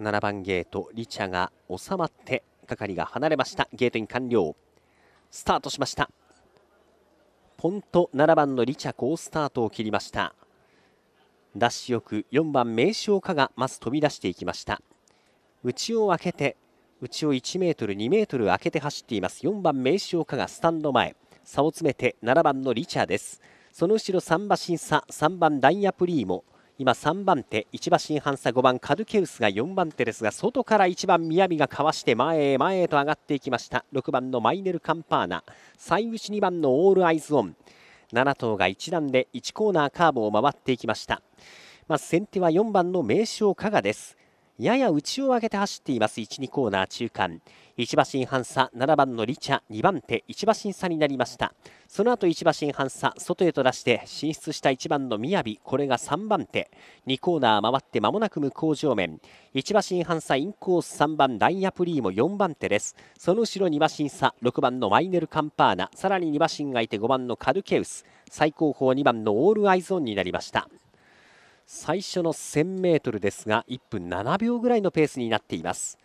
7番ゲートリチャが収まって係が離れましたゲートイン完了スタートしましたポンと7番のリチャ好スタートを切りましたダッシュよく4番名称家がまず飛び出していきました内を開けて内を1メートル2メートル開けて走っています4番名称家がスタンド前差を詰めて7番のリチャですその後ろ3馬身差3番ダイヤプリーモ今3番手1馬身半差5番カルケウスが4番手ですが外から1番宮城がかわして前へ前へと上がっていきました6番のマイネル・カンパーナ最内2番のオール・アイズ・オン7頭が1段で1コーナーカーブを回っていきましたま先手は4番の名称加賀ですやや内を上げて走っています1、2コーナー中間1馬身半差7番のリチャ2番手1馬身差になりましたその後1馬身半差外へと出して進出した1番のみやびこれが3番手2コーナー回って間もなく向こう上面1馬身半差インコース3番ダイヤプリーも4番手ですその後ろ2馬身差6番のマイネル・カンパーナさらに2馬身がいて5番のカルケウス最高峰2番のオールアイゾーンになりました最初の 1000m ですが1分7秒ぐらいのペースになっています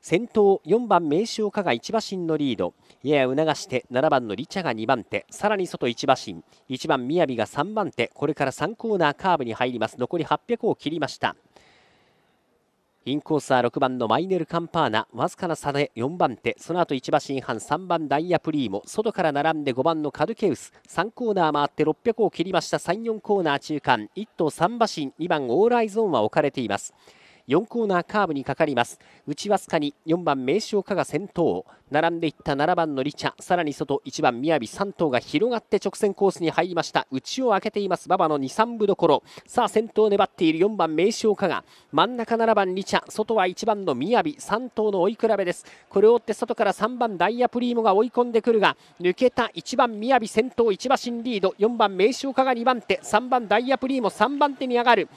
先頭4番名称加が1馬身のリードやや促して7番のリチャが2番手さらに外1馬身1番みやびが3番手これから3コーナーカーブに入ります残り800を切りましたインコースは6番のマイネル・カンパーナわずかな差で4番手その後1馬身半3番ダイヤプリーモ外から並んで5番のカルケウス3コーナー回って600を切りました34コーナー中間1頭3馬身2番オーライゾーンは置かれています。4コーナーカーブにかかります内わすかに4番名称家が先頭並んでいった7番のリチャさらに外1番宮城3頭が広がって直線コースに入りました内を開けています馬場の23分どころさあ先頭を粘っている4番名称家が真ん中7番リチャ外は1番の宮城3頭の追い比べですこれを追って外から3番ダイヤプリーモが追い込んでくるが抜けた1番宮城先頭1馬身リード4番名称家が2番手3番ダイヤプリーモ3番手に上がる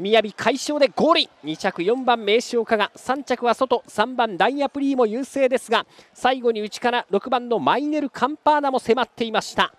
宮城快勝でゴール2着4番名刺岡が3着は外3番ダイアプリーも優勢ですが最後に内から6番のマイネル・カンパーナも迫っていました。